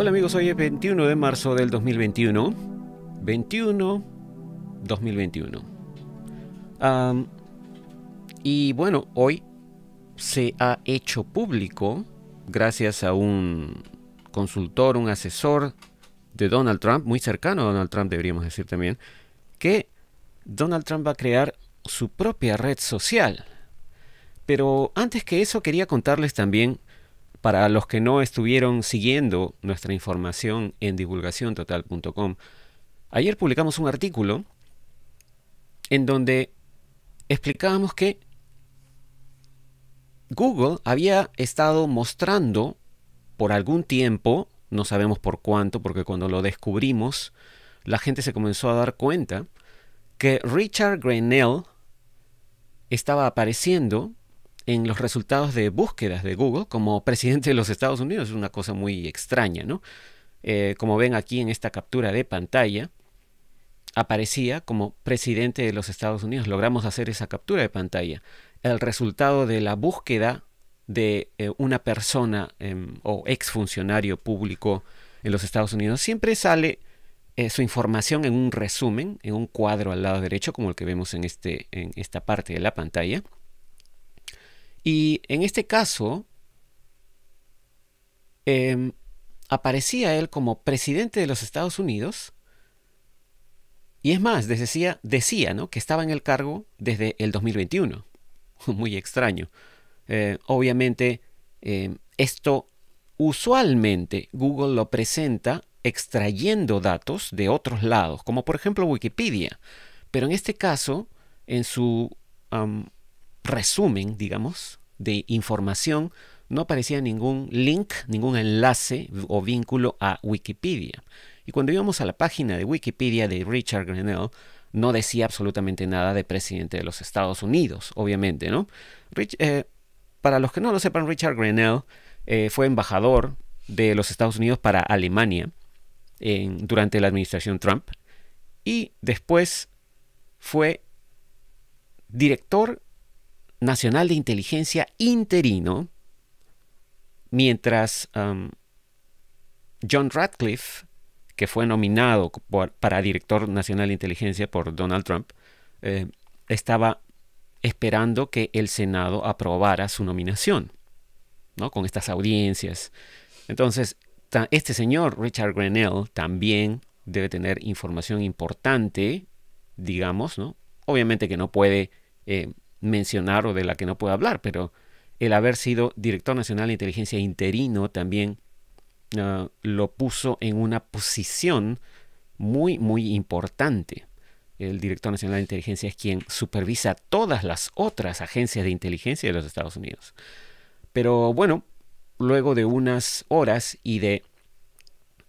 Hola amigos, hoy es 21 de marzo del 2021. 21, 2021. y bueno, hoy se ha hecho público, gracias a un consultor, un asesor de Donald Trump, muy cercano a Donald Trump deberíamos decir también, que Donald Trump va a crear su propia red social. Pero antes que eso quería contarles también para los que no estuvieron siguiendo nuestra información en divulgaciontotal.com, ayer publicamos un artículo en donde explicábamos que Google había estado mostrando por algún tiempo, no sabemos por cuánto, porque cuando lo descubrimos, la gente se comenzó a dar cuenta que Richard Grenell estaba apareciendo en los resultados de búsquedas de Google como presidente de los Estados Unidos. Es una cosa muy extraña, ¿no? Eh, como ven aquí en esta captura de pantalla, aparecía como presidente de los Estados Unidos. Logramos hacer esa captura de pantalla. El resultado de la búsqueda de eh, una persona o em, o exfuncionario público en los Estados Unidos siempre sale eh, su información en un resumen, en un cuadro al lado derecho, como el que vemos en, este, en esta parte de la pantalla. Y en este caso, em, aparecía él como presidente de los Estados Unidos. Y es más, decía, decía ¿no? que estaba en el cargo desde el 2021. Muy extraño. Eh, obviamente, em, esto usualmente Google lo presenta extrayendo datos de otros lados, como por ejemplo Wikipedia. Pero en este caso, en su resumen, digamos, de información no aparecía ningún link, ningún enlace o vínculo a Wikipedia. Y cuando íbamos a la página de Wikipedia de Richard Grenell, no decía absolutamente nada de presidente de los Estados Unidos, obviamente, ¿no? Eh, para los que no lo sepan, Richard Grenell eh, fue embajador de los Estados Unidos para Alemania durante la administración Trump y después fue director Nacional de Inteligencia interino, mientras um, John Ratcliffe que fue nominado para director nacional de inteligencia por Donald Trump, eh, estaba esperando que el Senado aprobara su nominación, ¿no? Con estas audiencias. Entonces, este señor, Richard Grenell, también debe tener información importante, digamos, ¿no? Obviamente que no puede eh, mencionar o de la que no puedo hablar, pero el haber sido director nacional de inteligencia interino también ah, lo puso en una posición muy, muy importante. El director nacional de inteligencia es quien supervisa todas las otras agencias de inteligencia de los Estados Unidos. Pero bueno, luego de unas horas y de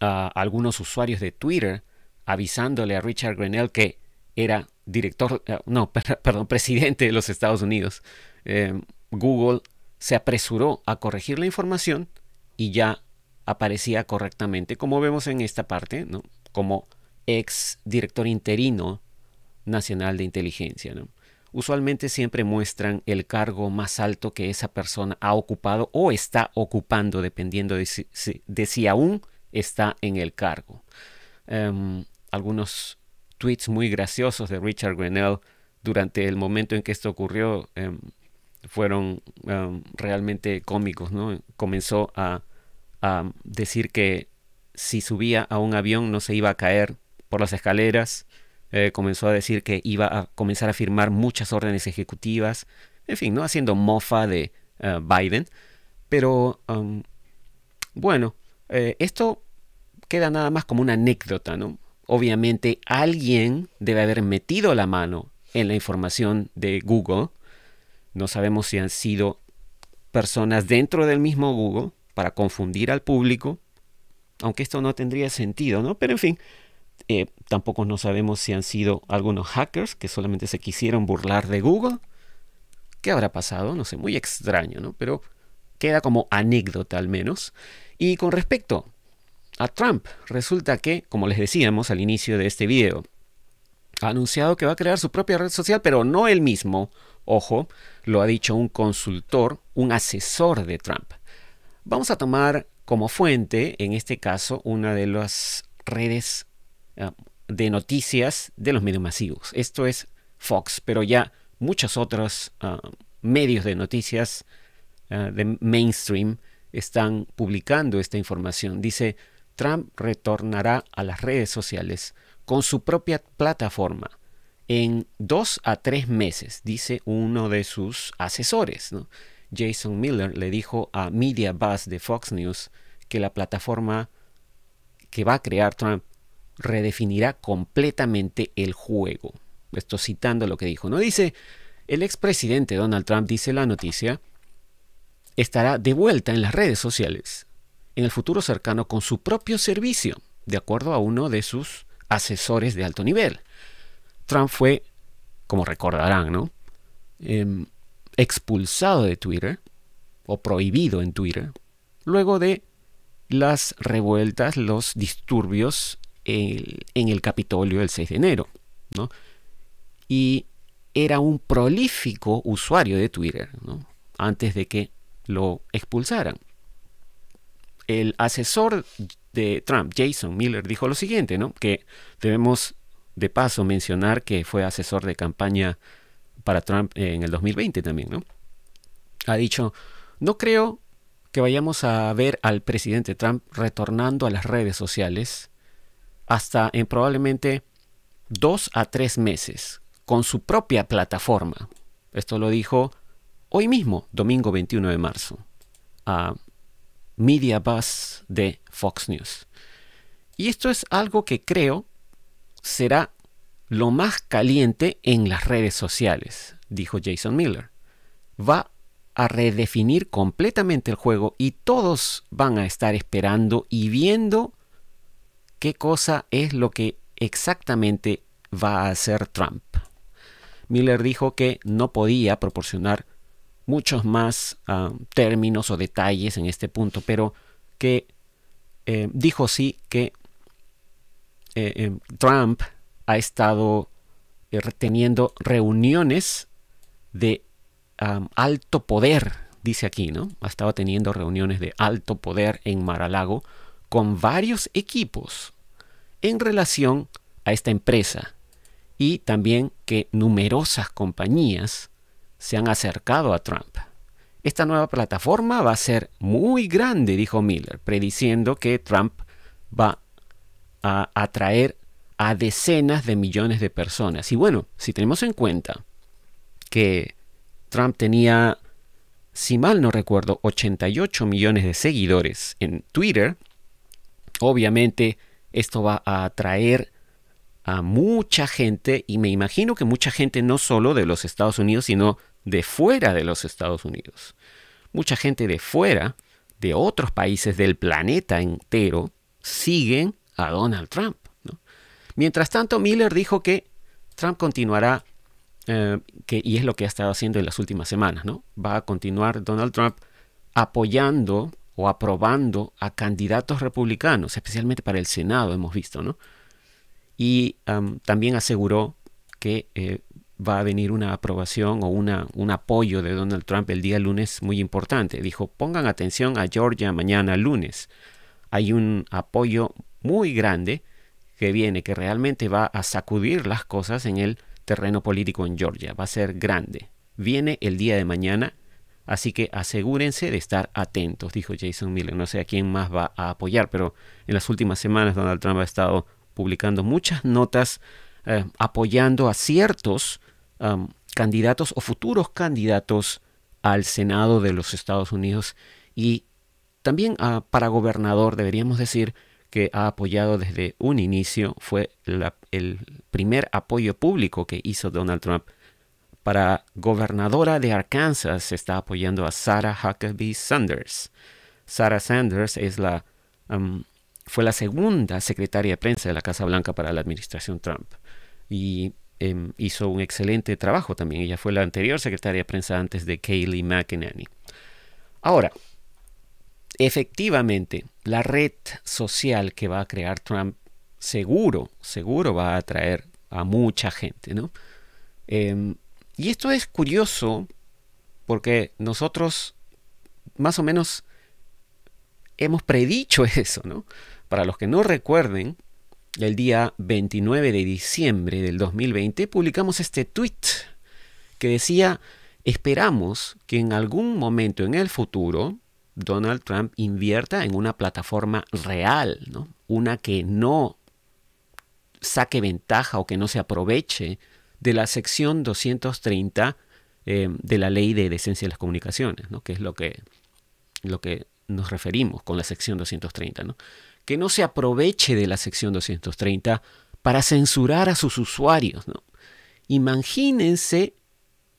ah, algunos usuarios de Twitter avisándole a Richard Grenell que era director, eh, no, perdón, presidente de los Estados Unidos, eh, Google se apresuró a corregir la información y ya aparecía correctamente, como vemos en esta parte, como ex director interino nacional de inteligencia. Usualmente siempre muestran el cargo más alto que esa persona ha ocupado o está ocupando, dependiendo de si, aún está en el cargo. Em, algunos tweets muy graciosos de Richard Grenell durante el momento en que esto ocurrió em, fueron em, realmente cómicos, ¿no? Comenzó a, decir que si subía a un avión no se iba a caer por las escaleras, eh, comenzó a decir que iba a comenzar a firmar muchas órdenes ejecutivas, en fin, ¿no? Haciendo mofa de eh, Biden. Pero, em, bueno, eh, esto queda nada más como una anécdota, ¿no? obviamente alguien debe haber metido la mano en la información de Google. No sabemos si han sido personas dentro del mismo Google para confundir al público, aunque esto no tendría sentido, ¿no? Pero en fin, eh, tampoco no sabemos si han sido algunos hackers que solamente se quisieron burlar de Google. ¿Qué habrá pasado? No sé, muy extraño, ¿no? Pero queda como anécdota al menos. Y con respecto a Trump. Resulta que, como les decíamos al inicio de este video, ha anunciado que va a crear su propia red social, pero no él mismo, ojo, lo ha dicho un consultor, un asesor de Trump. Vamos a tomar como fuente, en este caso, una de las redes ah, de noticias de los medios masivos. Esto es Fox, pero ya muchos otros ah, medios de noticias ah, de mainstream están publicando esta información. Dice Trump retornará a las redes sociales con su propia plataforma en dos a tres meses, dice uno de sus asesores. Jason Miller le dijo a Media Buzz de Fox News que la plataforma que va a crear Trump redefinirá completamente el juego. Esto citando lo que dijo. No dice, el expresidente Donald Trump, dice la noticia, estará de vuelta en las redes sociales en el futuro cercano con su propio servicio, de acuerdo a uno de sus asesores de alto nivel. Trump fue, como recordarán, ¿no? Em, expulsado de Twitter o prohibido en Twitter luego de las revueltas, los disturbios en el Capitolio el 6 de enero. Y era un prolífico usuario de Twitter antes de que lo expulsaran el asesor de Trump, Jason Miller, dijo lo siguiente, ¿no? Que debemos de paso mencionar que fue asesor de campaña para Trump en el 2020 también, ¿no? Ha dicho, no creo que vayamos a ver al presidente Trump retornando a las redes sociales hasta en probablemente dos a tres meses con su propia plataforma. Esto lo dijo hoy mismo, domingo 21 de marzo, a Media bus de Fox News. Y esto es algo que creo será lo más caliente en las redes sociales, dijo Jason Miller. Va a redefinir completamente el juego y todos van a estar esperando y viendo qué cosa es lo que exactamente va a hacer Trump. Miller dijo que no podía proporcionar muchos más ah, términos o detalles en este punto, pero que eh, dijo sí que eh, eh, Trump ha estado teniendo reuniones de alto poder, dice aquí, ¿no? Ha estado teniendo reuniones de alto poder en Mar-a-Lago con varios equipos en relación a esta empresa y también que numerosas compañías se han acercado a Trump. Esta nueva plataforma va a ser muy grande, dijo Miller, prediciendo que Trump va a atraer a decenas de millones de personas. Y bueno, si tenemos en cuenta que Trump tenía, si mal no recuerdo, 88 millones de seguidores en Twitter, obviamente esto va a atraer a mucha gente, y me imagino que mucha gente no solo de los Estados Unidos, sino de fuera de los Estados Unidos. Mucha gente de fuera, de otros países del planeta entero, siguen a Donald Trump. Mientras tanto, Miller dijo que Trump continuará, eh, y es lo que ha estado haciendo en las últimas semanas, ¿no? va a continuar Donald Trump apoyando o aprobando a candidatos republicanos, especialmente para el Senado, hemos visto, ¿no? y también aseguró que eh, va a venir una aprobación o una, un apoyo de Donald Trump el día lunes muy importante. Dijo, pongan atención a Georgia mañana lunes. Hay un apoyo muy grande que viene, que realmente va a sacudir las cosas en el terreno político en Georgia. Va a ser grande. Viene el día de mañana, así que asegúrense de estar atentos, dijo Jason Miller. No sé a quién más va a apoyar, pero en las últimas semanas Donald Trump ha estado publicando muchas notas eh, apoyando a ciertos candidatos o futuros candidatos al Senado de los Estados Unidos y también ah, para gobernador deberíamos decir que ha apoyado desde un inicio, fue el primer apoyo público que hizo Donald Trump. Para gobernadora de Arkansas se está apoyando a Sarah Huckabee Sanders. Sarah Sanders es la fue la segunda secretaria de prensa de la Casa Blanca para la administración Trump. Y em, hizo un excelente trabajo también. Ella fue la anterior secretaria de prensa antes de Kayleigh McEnany. Ahora, efectivamente, la red social que va a crear Trump seguro, seguro va a atraer a mucha gente, ¿no? Em, y esto es curioso porque nosotros más o menos hemos predicho eso, ¿no? Para los que no recuerden, el día 29 de diciembre del 2020 publicamos este tweet que decía, esperamos que en algún momento en el futuro Donald Trump invierta en una plataforma real, ¿no? una que no saque ventaja o que no se aproveche de la sección 230 eh, de la ley de decencia de las comunicaciones, ¿no? que es lo que, lo que nos referimos con la sección 230. ¿no? que no se aproveche de la sección 230 para censurar a sus usuarios. Imagínense,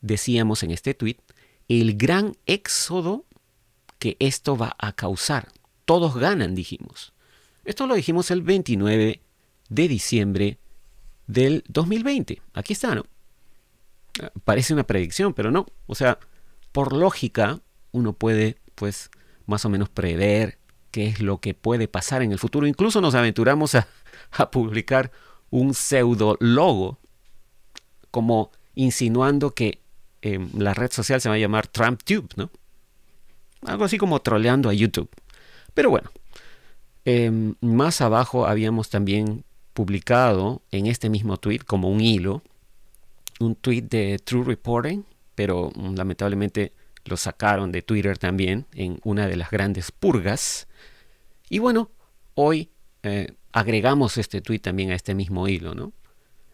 decíamos en este tuit, el gran éxodo que esto va a causar. Todos ganan, dijimos. Esto lo dijimos el 29 de diciembre del 2020. Aquí está, ¿no? Parece una predicción, pero no. O sea, por lógica, uno puede, pues, más o menos prever qué es lo que puede pasar en el futuro. Incluso nos aventuramos a, publicar un pseudo logo como insinuando que em, la red social se va a llamar TrumpTube, ¿no? Algo así como troleando a YouTube. Pero bueno, em, más abajo habíamos también publicado en este mismo tweet como un hilo, un tweet de True Reporting, pero mm, lamentablemente lo sacaron de Twitter también en una de las grandes purgas. Y bueno, hoy eh, agregamos este tweet también a este mismo hilo, ¿no?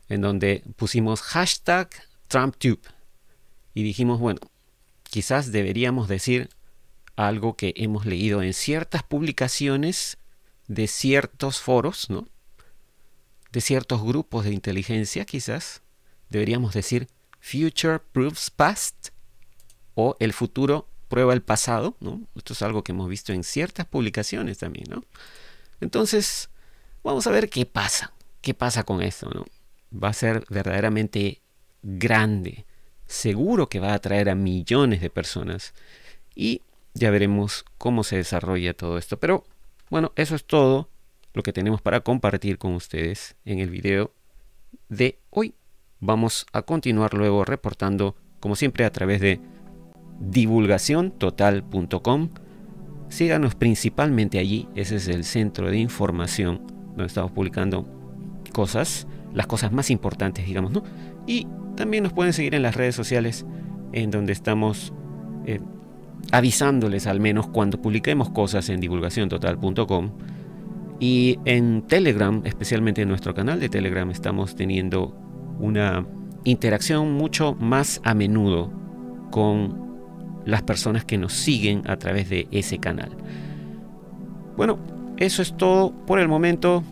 En donde pusimos hashtag TrumpTube y dijimos, bueno, quizás deberíamos decir algo que hemos leído en ciertas publicaciones de ciertos foros, ¿no? De ciertos grupos de inteligencia, quizás. Deberíamos decir Future Proves Past o el futuro prueba el pasado, ¿no? Esto es algo que hemos visto en ciertas publicaciones también, ¿no? Entonces, vamos a ver qué pasa, qué pasa con esto, ¿no? Va a ser verdaderamente grande, seguro que va a atraer a millones de personas y ya veremos cómo se desarrolla todo esto. Pero bueno, eso es todo lo que tenemos para compartir con ustedes en el video de hoy. Vamos a continuar luego reportando, como siempre, a través de divulgaciontotal.com. Síganos principalmente allí, ese es el centro de información donde estamos publicando cosas, las cosas más importantes, digamos, ¿no? Y también nos pueden seguir en las redes sociales, en donde estamos eh, avisándoles al menos cuando publiquemos cosas en divulgaciontotal.com. Y en Telegram, especialmente en nuestro canal de Telegram, estamos teniendo una interacción mucho más a menudo con las personas que nos siguen a través de ese canal. Bueno, eso es todo por el momento.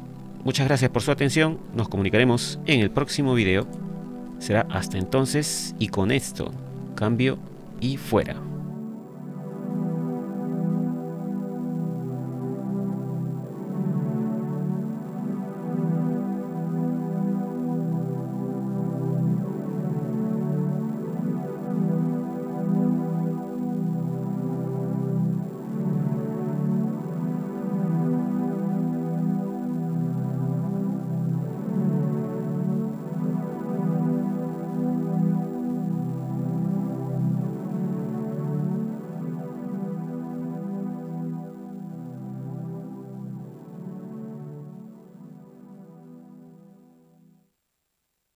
Muchas gracias por su atención. Nos comunicaremos en el próximo video. Será hasta entonces y con esto, cambio y fuera.